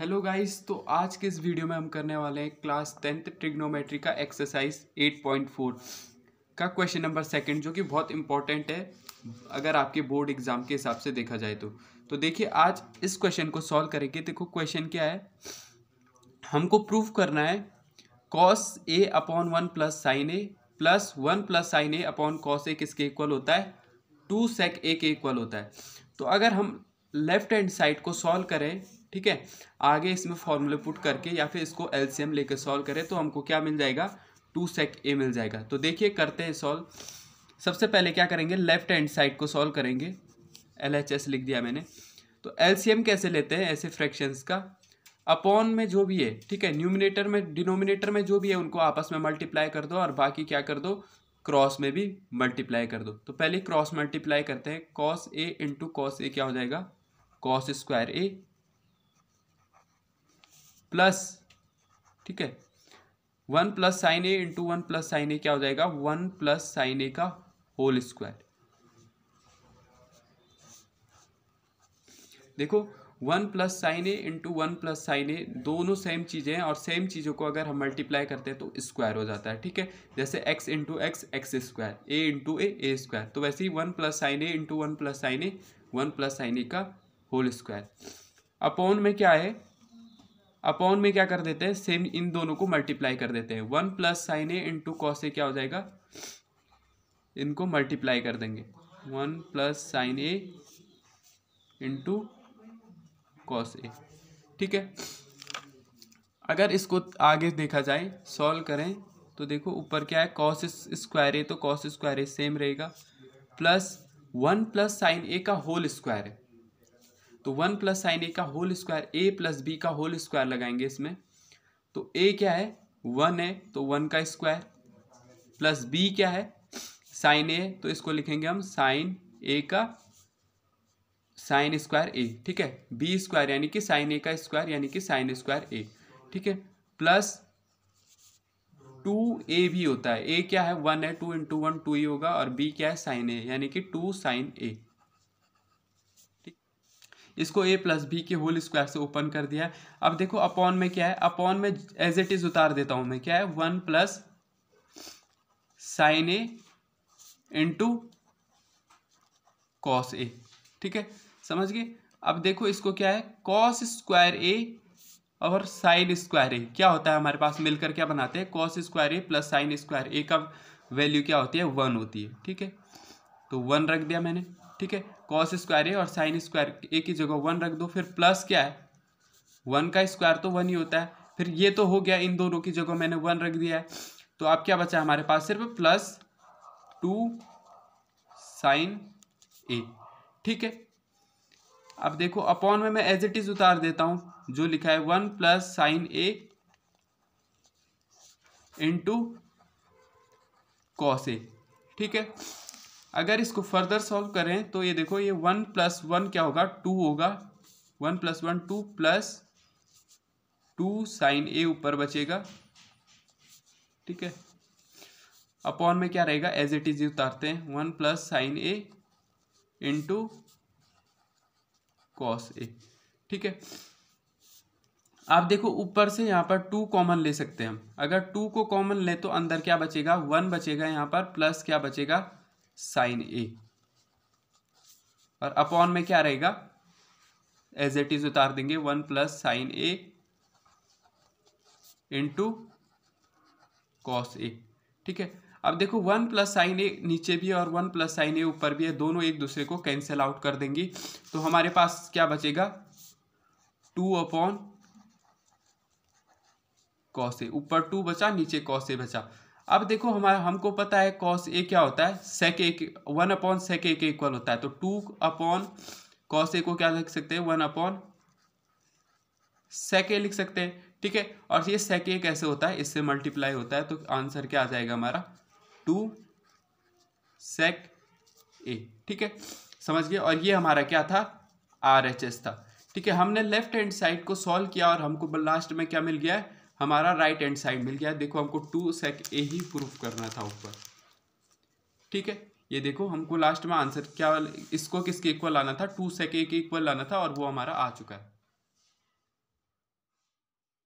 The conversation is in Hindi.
हेलो गाइस तो आज के इस वीडियो में हम करने वाले हैं क्लास टेंथ ट्रिग्नोमेट्री का एक्सरसाइज 8.4 का क्वेश्चन नंबर सेकंड जो कि बहुत इंपॉर्टेंट है अगर आपके बोर्ड एग्ज़ाम के हिसाब से देखा जाए तो तो देखिए आज इस क्वेश्चन को सॉल्व करेंगे देखो क्वेश्चन क्या है हमको प्रूव करना है cos A upon one plus sine A plus one plus sine A upon cos A किसके इक्वल होता है टू सेक ए के इक्वल होता है तो अगर हम लेफ्ट हैंड साइड को सॉल्व करें ठीक है आगे इसमें फॉर्मूले पुट करके या फिर इसको एलसीएम लेकर सॉल्व करें तो हमको क्या मिल जाएगा टू सेक ए मिल जाएगा तो देखिए करते हैं सॉल्व सबसे पहले क्या करेंगे लेफ्ट हैंड साइड को सॉल्व करेंगे एल एच एस लिख दिया मैंने तो एल कैसे लेते हैं ऐसे फ्रैक्शंस का अपॉन में जो भी है ठीक है न्यूमिनेटर में डिनोमिनेटर में जो भी है उनको आपस में मल्टीप्लाई कर दो और बाकी क्या कर दो क्रॉस में भी मल्टीप्लाई कर दो तो पहले क्रॉस मल्टीप्लाई करते हैं cos A into cos A क्या हो जाएगा कॉस स्क्वायर ए प्लस ठीक है one plus sine A into one plus sine A क्या हो जाएगा वन प्लस साइन ए का होल स्क्वायर देखो one plus sine A into one plus sine A दोनों सेम चीज़ें हैं और सेम चीज़ों को अगर हम मल्टीप्लाई करते हैं तो स्क्वायर हो जाता है ठीक है जैसे X into X X square A into A A square तो वैसे ही one plus sine A into one plus sine A one plus sine A का होल स्क्वायर अपॉन में क्या है अपॉन में क्या कर देते हैं सेम इन दोनों को मल्टीप्लाई कर देते हैं one plus sine A into cos A क्या हो जाएगा इनको मल्टीप्लाई कर देंगे one plus sine A into cos A ठीक है अगर इसको आगे देखा जाए सॉल्व करें तो देखो ऊपर क्या है कॉस स्क्वायर ए तो कॉस स्क्वायर ए सेम रहेगा plus one plus sine A का होल स्क्वायर है तो वन प्लस साइन ए का whole square A plus B का होल स्क्वायर लगाएंगे इसमें तो ए क्या है वन है तो वन का स्क्वायर प्लस बी क्या है साइन ए तो इसको लिखेंगे हम साइन ए का साइन स्क्वायर ए ठीक है बी स्क्वायर यानी कि साइन ए का स्क्वायर यानी कि साइन स्क्वायर ए ठीक है प्लस टू ए भी होता है ए क्या है वन है टू इंटू वन टू ही होगा और बी क्या है साइन ए यानी कि टू साइन ए इसको ए प्लस बी के होल स्क्वायर से ओपन कर दिया है अब देखो अपॉन में क्या है अपॉन में एज इट इज़ उतार देता हूं मैं क्या है one plus sine A into cos A ठीक है समझ गए अब देखो इसको क्या है कॉस स्क्वायर ए और साइन स्क्वायर ए क्या होता है हमारे पास मिलकर क्या बनाते हैं cos square A plus sine square A का वैल्यू क्या होती है वन होती है ठीक है तो वन रख दिया मैंने ठीक है कॉस स्क्वायर ए और साइन स्क्वायर ए की जगह वन रख दो फिर प्लस क्या है वन का स्क्वायर तो वन ही होता है फिर ये तो हो गया इन दोनों की जगह मैंने वन रख दिया है तो अब क्या बचा हमारे पास सिर्फ प्लस टू साइन ए ठीक है अब देखो अपॉन में मैं एज इट इज उतार देता हूँ जो लिखा है one plus sine A into cos A ठीक है अगर इसको फर्दर सॉल्व करें तो ये देखो ये वन प्लस वन क्या होगा टू होगा one plus one two plus two sine A ऊपर बचेगा ठीक है अपॉन में क्या रहेगा एज इट इज उतारते हैं one plus sine A into cos A ठीक है आप देखो ऊपर से यहाँ पर टू कॉमन ले सकते हैं हम अगर टू को कॉमन ले तो अंदर क्या बचेगा वन बचेगा यहाँ पर प्लस क्या बचेगा साइन ए और अपॉन में क्या रहेगा एज एट इज उतार देंगे one plus sine A into cos A ठीक है अब देखो वन प्लस साइन ए नीचे भी है और वन प्लस साइन ए ऊपर भी है दोनों एक दूसरे को कैंसिल आउट कर देंगी तो हमारे पास क्या बचेगा टू अपॉन कॉस ए ऊपर टू बचा नीचे कॉस ए बचा अब देखो हमारा हमको पता है कॉस ए क्या होता है सेक ए के वन अपॉन सेक ए के इक्वल होता है तो टू अपॉन कॉस ए को क्या लिख सकते हैं वन अपॉन सेक ए लिख सकते हैं ठीक है और ये सेक ए कैसे होता है इससे मल्टीप्लाई होता है तो आंसर क्या आ जाएगा हमारा टू सेक ए ठीक है समझ गए और ये हमारा क्या था आर एच एस था ठीक है हमने लेफ्ट हैंड साइड को सॉल्व किया और हमको लास्ट में क्या मिल गया है हमारा राइट एंड साइड मिल गया देखो हमको to sec A he proof करना था ऊपर ठीक है ये देखो हमको लास्ट में आंसर क्या इसको किसके इक्वल लाना था टू सेक ए के इक्वल लाना था और वो हमारा आ चुका है